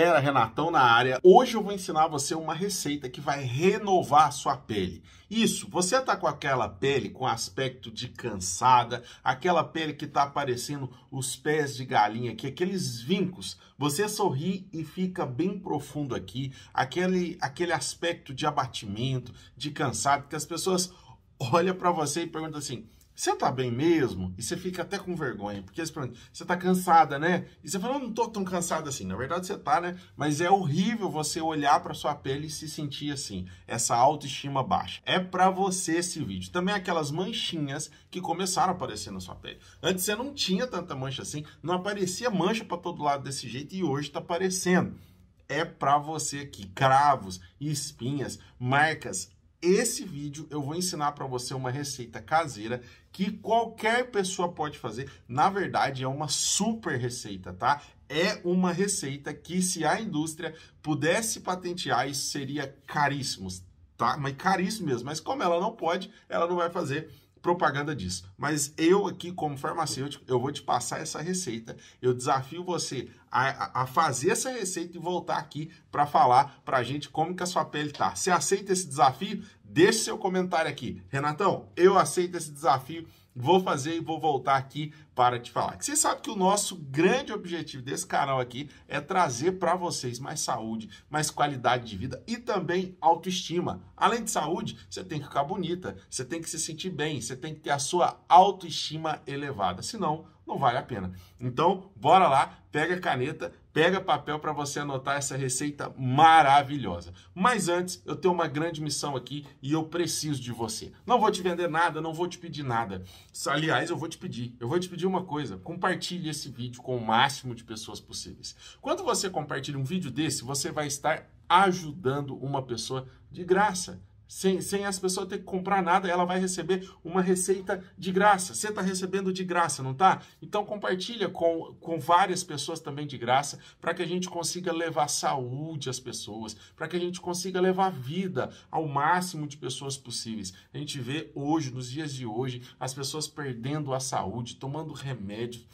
Galera, Renatão na área. Hoje eu vou ensinar você uma receita que vai renovar a sua pele. Isso, você tá com aquela pele com aspecto de cansada, aquela pele que tá aparecendo os pés de galinha aqui, aqueles vincos. Você sorri e fica bem profundo aqui, aquele aquele aspecto de abatimento, de cansado que as pessoas olham para você e perguntam assim: você tá bem mesmo? E você fica até com vergonha, porque você tá cansada, né? E você fala, eu não tô tão cansada assim. Na verdade você tá, né? Mas é horrível você olhar para sua pele e se sentir assim, essa autoestima baixa. É para você esse vídeo. Também aquelas manchinhas que começaram a aparecer na sua pele. Antes você não tinha tanta mancha assim, não aparecia mancha para todo lado desse jeito e hoje tá aparecendo é para você aqui. Cravos, espinhas, marcas esse vídeo eu vou ensinar para você uma receita caseira que qualquer pessoa pode fazer. Na verdade, é uma super receita, tá? É uma receita que se a indústria pudesse patentear, isso seria caríssimo, tá? Mas caríssimo mesmo. Mas como ela não pode, ela não vai fazer propaganda disso. Mas eu aqui, como farmacêutico, eu vou te passar essa receita. Eu desafio você a, a fazer essa receita e voltar aqui para falar para a gente como que a sua pele tá. Você aceita esse desafio? Deixe seu comentário aqui. Renatão, eu aceito esse desafio vou fazer e vou voltar aqui para te falar. Você sabe que o nosso grande objetivo desse canal aqui é trazer para vocês mais saúde, mais qualidade de vida e também autoestima. Além de saúde, você tem que ficar bonita, você tem que se sentir bem, você tem que ter a sua autoestima elevada, senão não vale a pena. Então, bora lá, pega a caneta Pega papel para você anotar essa receita maravilhosa. Mas antes, eu tenho uma grande missão aqui e eu preciso de você. Não vou te vender nada, não vou te pedir nada. Aliás, eu vou te pedir. Eu vou te pedir uma coisa. Compartilhe esse vídeo com o máximo de pessoas possíveis. Quando você compartilha um vídeo desse, você vai estar ajudando uma pessoa de graça sem, sem as pessoas ter que comprar nada, ela vai receber uma receita de graça. Você está recebendo de graça, não tá? Então compartilha com, com várias pessoas também de graça, para que a gente consiga levar saúde às pessoas, para que a gente consiga levar vida ao máximo de pessoas possíveis. A gente vê hoje, nos dias de hoje, as pessoas perdendo a saúde, tomando remédios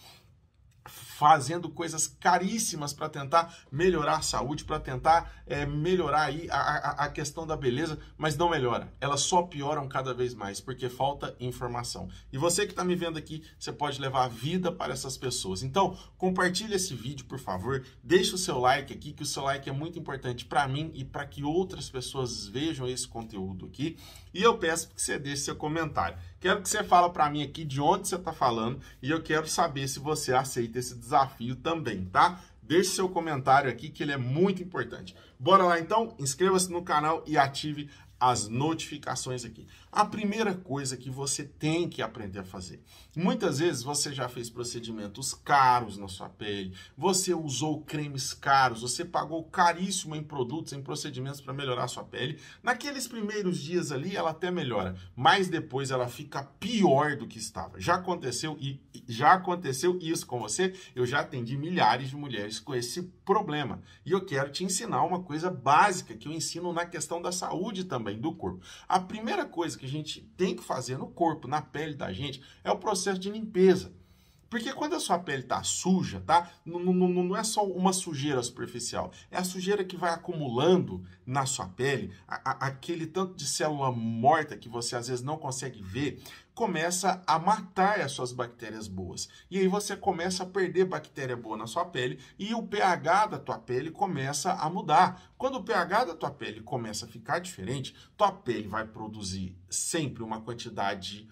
fazendo coisas caríssimas para tentar melhorar a saúde, para tentar é, melhorar aí a, a, a, questão da beleza, mas não melhora. Elas só pioram cada vez mais, porque falta informação. E você que está me vendo aqui, você pode levar a vida para essas pessoas. Então, compartilhe esse vídeo, por favor. Deixe o seu like aqui, que o seu like é muito importante para mim e para que outras pessoas vejam esse conteúdo aqui. E eu peço que você deixe seu comentário. Quero que você fale para mim aqui de onde você está falando e eu quero saber se você aceita esse desafio desafio também, tá? Deixe seu comentário aqui que ele é muito importante. Bora lá então, inscreva-se no canal e ative as notificações aqui. A primeira coisa que você tem que aprender a fazer. Muitas vezes você já fez procedimentos caros na sua pele, você usou cremes caros, você pagou caríssimo em produtos, em procedimentos para melhorar a sua pele. Naqueles primeiros dias ali ela até melhora, mas depois ela fica pior do que estava. Já aconteceu e já aconteceu isso com você? Eu já atendi milhares de mulheres com esse problema. E eu quero te ensinar uma coisa básica que eu ensino na questão da saúde também também do corpo. A primeira coisa que a gente tem que fazer no corpo, na pele da gente, é o processo de limpeza. Porque quando a sua pele tá suja, tá? Não, não, não é só uma sujeira superficial. É a sujeira que vai acumulando na sua pele, a, a, aquele tanto de célula morta que você às vezes não consegue ver, começa a matar as suas bactérias boas. E aí você começa a perder bactéria boa na sua pele e o pH da tua pele começa a mudar. Quando o pH da tua pele começa a ficar diferente, tua pele vai produzir sempre uma quantidade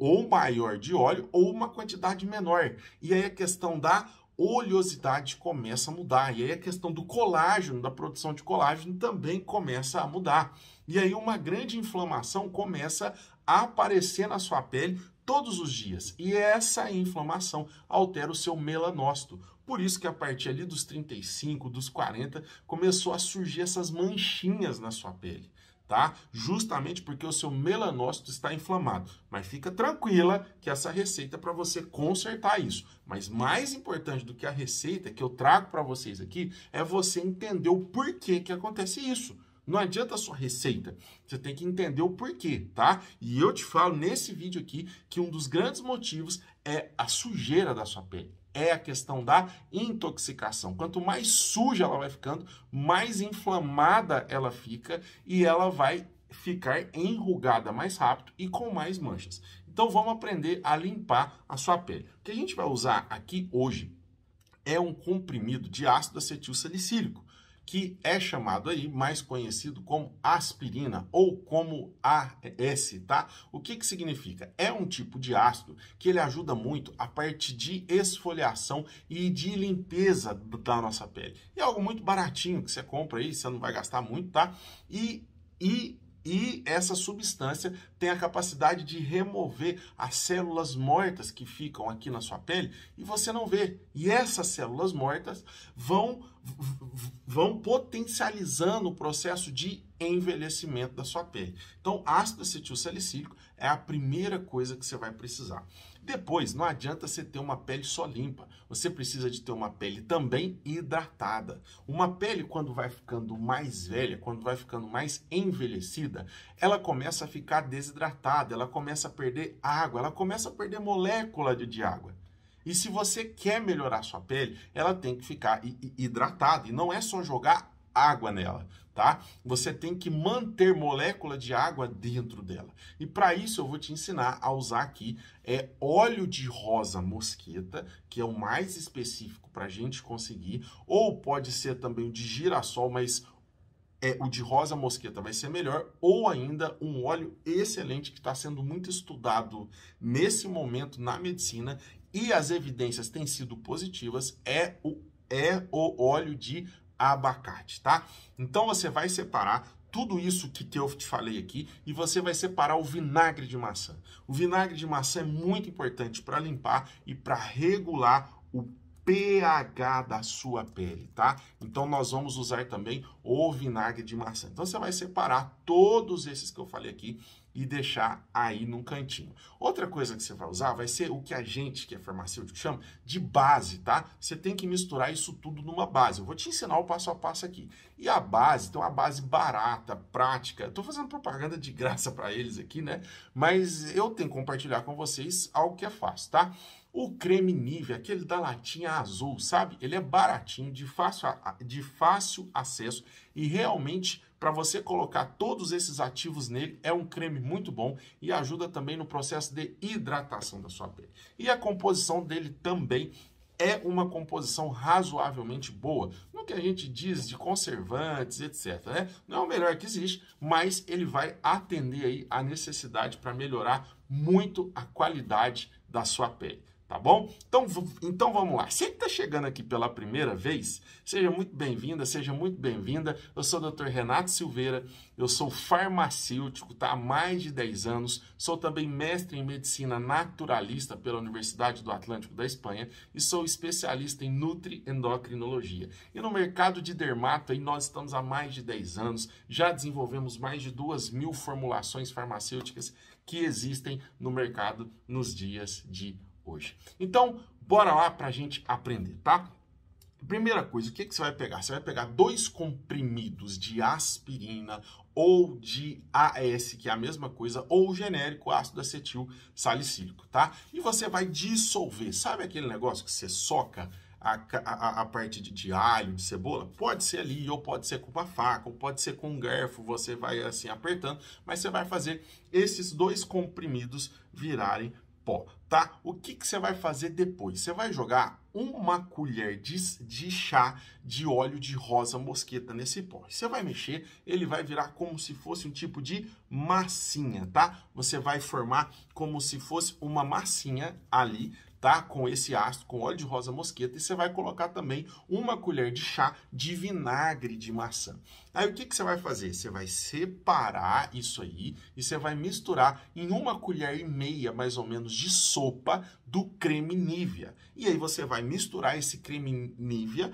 ou maior de óleo ou uma quantidade menor. E aí a questão da oleosidade começa a mudar. E aí a questão do colágeno, da produção de colágeno também começa a mudar. E aí uma grande inflamação começa a aparecer na sua pele todos os dias. E essa inflamação altera o seu melanócito. Por isso que a partir ali dos 35, dos 40, começou a surgir essas manchinhas na sua pele tá? Justamente porque o seu melanócito está inflamado. Mas fica tranquila que essa receita é para você consertar isso. Mas mais importante do que a receita que eu trago para vocês aqui é você entender o porquê que acontece isso. Não adianta a sua receita, você tem que entender o porquê, tá? E eu te falo nesse vídeo aqui que um dos grandes motivos é a sujeira da sua pele é a questão da intoxicação. Quanto mais suja ela vai ficando, mais inflamada ela fica e ela vai ficar enrugada mais rápido e com mais manchas. Então vamos aprender a limpar a sua pele. O que a gente vai usar aqui hoje é um comprimido de ácido acetil salicílico que é chamado aí, mais conhecido como aspirina ou como AS, tá? O que que significa? É um tipo de ácido que ele ajuda muito a parte de esfoliação e de limpeza da nossa pele. É algo muito baratinho que você compra aí, você não vai gastar muito, tá? E, e e essa substância tem a capacidade de remover as células mortas que ficam aqui na sua pele e você não vê. E essas células mortas vão, vão potencializando o processo de envelhecimento da sua pele. Então, ácido salicílico é a primeira coisa que você vai precisar. Depois, não adianta você ter uma pele só limpa. Você precisa de ter uma pele também hidratada. Uma pele, quando vai ficando mais velha, quando vai ficando mais envelhecida, ela começa a ficar desidratada, ela começa a perder água, ela começa a perder molécula de, de água. E se você quer melhorar sua pele, ela tem que ficar hidratada. E não é só jogar água nela, tá? Você tem que manter molécula de água dentro dela. E para isso eu vou te ensinar a usar aqui é óleo de rosa mosqueta, que é o mais específico para a gente conseguir, ou pode ser também o de girassol, mas é, o de rosa mosqueta vai ser melhor, ou ainda um óleo excelente que está sendo muito estudado nesse momento na medicina e as evidências têm sido positivas, é o, é o óleo de abacate, tá? Então você vai separar tudo isso que, eu te falei aqui e você vai separar o vinagre de maçã. O vinagre de maçã é muito importante para limpar e para regular o pH da sua pele, tá? Então nós vamos usar também o vinagre de maçã. Então você vai separar todos esses que eu falei aqui e deixar aí num cantinho. Outra coisa que você vai usar vai ser o que a gente, que é farmacêutico, chama de base, tá? Você tem que misturar isso tudo numa base. Eu vou te ensinar o passo a passo aqui. E a base, então a base barata, prática. Estou fazendo propaganda de graça para eles aqui, né? Mas eu tenho que compartilhar com vocês algo que é fácil, tá? O creme Nivea, aquele da latinha azul, sabe? Ele é baratinho, de fácil, de fácil acesso e realmente para você colocar todos esses ativos nele, é um creme muito bom e ajuda também no processo de hidratação da sua pele. E a composição dele também é uma composição razoavelmente boa, no que a gente diz de conservantes, etc. Né? Não é o melhor que existe, mas ele vai atender aí a necessidade para melhorar muito a qualidade da sua pele tá bom? Então, então vamos lá. Se está chegando aqui pela primeira vez, seja muito bem-vinda, seja muito bem-vinda. Eu sou o Dr. Renato Silveira, eu sou farmacêutico, tá? Há mais de 10 anos, sou também mestre em medicina naturalista pela Universidade do Atlântico da Espanha e sou especialista em nutri-endocrinologia. E no mercado de dermato, aí nós estamos há mais de 10 anos, já desenvolvemos mais de duas mil formulações farmacêuticas que existem no mercado nos dias de hoje hoje. Então, bora lá para a gente aprender, tá? Primeira coisa, o que, que você vai pegar? Você vai pegar dois comprimidos de aspirina ou de AS, que é a mesma coisa, ou genérico ácido acetil salicílico, tá? E você vai dissolver. Sabe aquele negócio que você soca a, a, a, parte de, de, alho, de cebola, pode ser ali, ou pode ser com uma faca, ou pode ser com um garfo, você vai assim apertando, mas você vai fazer esses dois comprimidos virarem pó, tá? O que, que você vai fazer depois? Você vai jogar uma colher de, de chá de óleo de rosa mosqueta nesse pó. Você vai mexer, ele vai virar como se fosse um tipo de massinha, tá? Você vai formar como se fosse uma massinha ali, tá? Com esse ácido, com óleo de rosa mosqueta, e você vai colocar também uma colher de chá de vinagre de maçã. Aí o que, que você vai fazer? Você vai separar isso aí e você vai misturar em uma colher e meia, mais ou menos, de sopa do creme Nivea. E aí você vai misturar esse creme Nivea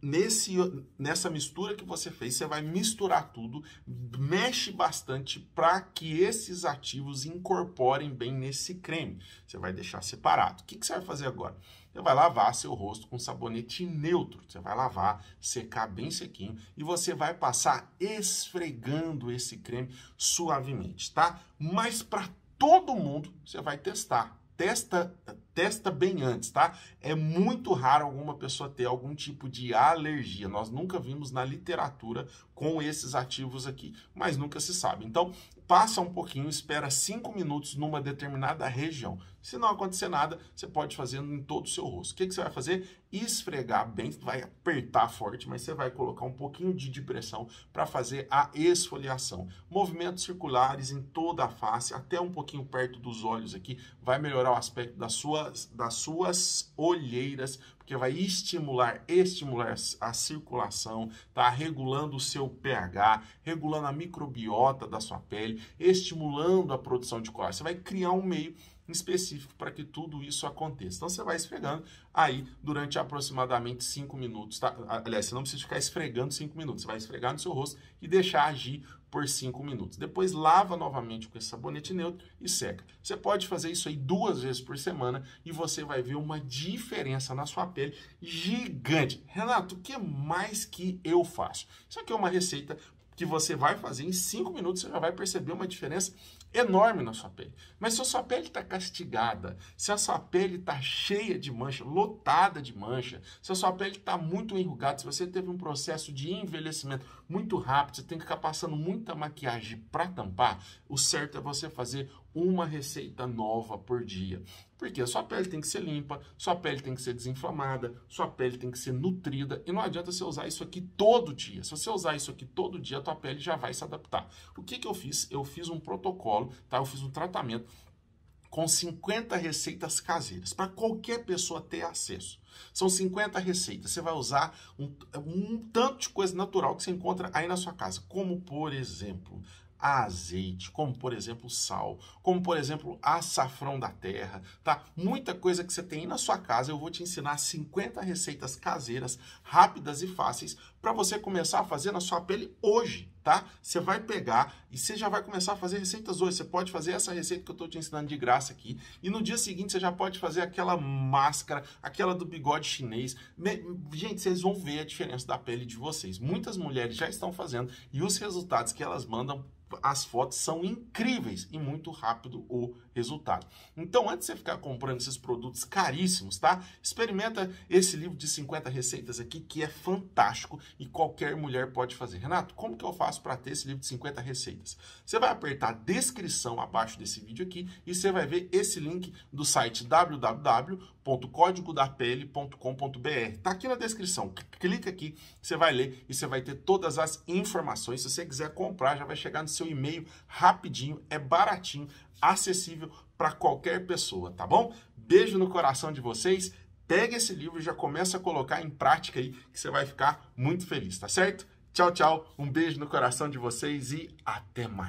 nesse, nessa mistura que você fez, você vai misturar tudo, mexe bastante para que esses ativos incorporem bem nesse creme. Você vai deixar separado. O que, que você vai fazer agora? Você vai lavar seu rosto com sabonete neutro. Você vai lavar, secar bem sequinho e você vai passar esfregando esse creme suavemente, tá? Mas para todo mundo você vai testar. Testa, testa bem antes, tá? É muito raro alguma pessoa ter algum tipo de alergia. Nós nunca vimos na literatura com esses ativos aqui, mas nunca se sabe. Então, passa um pouquinho, espera cinco minutos numa determinada região. Se não acontecer nada, você pode fazer em todo o seu rosto. O que, que você vai fazer? Esfregar bem, vai apertar forte, mas você vai colocar um pouquinho de pressão para fazer a esfoliação. Movimentos circulares em toda a face, até um pouquinho perto dos olhos aqui, vai melhorar o aspecto das suas, das suas olheiras, porque vai estimular, estimular a circulação, tá regulando o seu pH, regulando a microbiota da sua pele, estimulando a produção de colágeno. Você vai criar um meio específico para que tudo isso aconteça. Então você vai esfregando aí durante aproximadamente 5 minutos, tá? Aliás, você não precisa ficar esfregando 5 minutos, você vai esfregar no seu rosto e deixar agir por 5 minutos. Depois lava novamente com esse sabonete neutro e seca. Você pode fazer isso aí duas vezes por semana e você vai ver uma diferença na sua pele gigante. Renato, o que mais que eu faço? Isso aqui é uma receita que você vai fazer, em 5 minutos você já vai perceber uma diferença enorme na sua pele. Mas se a sua pele está castigada, se a sua pele está cheia de mancha, lotada de mancha, se a sua pele está muito enrugada, se você teve um processo de envelhecimento muito rápido, você tem que ficar passando muita maquiagem para tampar, o certo é você fazer uma receita nova por dia. Porque a sua pele tem que ser limpa, sua pele tem que ser desinflamada, sua pele tem que ser nutrida e não adianta você usar isso aqui todo dia. Se você usar isso aqui todo dia, a tua pele já vai se adaptar. O que, que eu fiz? Eu fiz um protocolo, tá? Eu fiz um tratamento com 50 receitas caseiras, para qualquer pessoa ter acesso. São 50 receitas. Você vai usar um, um, tanto de coisa natural que você encontra aí na sua casa, como por exemplo, a azeite, como por exemplo sal, como por exemplo açafrão da terra, tá? Muita coisa que você tem aí na sua casa, eu vou te ensinar 50 receitas caseiras, rápidas e fáceis para você começar a fazer na sua pele hoje tá? Você vai pegar e você já vai começar a fazer receitas hoje. Você pode fazer essa receita que eu estou te ensinando de graça aqui. E no dia seguinte você já pode fazer aquela máscara, aquela do bigode chinês. Gente, vocês vão ver a diferença da pele de vocês. Muitas mulheres já estão fazendo e os resultados que elas mandam, as fotos são incríveis e muito rápido o resultado. Então, antes de você ficar comprando esses produtos caríssimos, tá? Experimenta esse livro de 50 receitas aqui, que é fantástico e qualquer mulher pode fazer. Renato, como que eu faço para ter esse livro de 50 receitas? Você vai apertar a descrição abaixo desse vídeo aqui e você vai ver esse link do site www.códigodapele.com.br. Tá aqui na descrição. Clica aqui, você vai ler e você vai ter todas as informações. Se você quiser comprar, já vai chegar no seu e-mail rapidinho, é baratinho acessível para qualquer pessoa, tá bom? Beijo no coração de vocês. Pega esse livro e já começa a colocar em prática aí, que você vai ficar muito feliz, tá certo? Tchau, tchau. Um beijo no coração de vocês e até mais.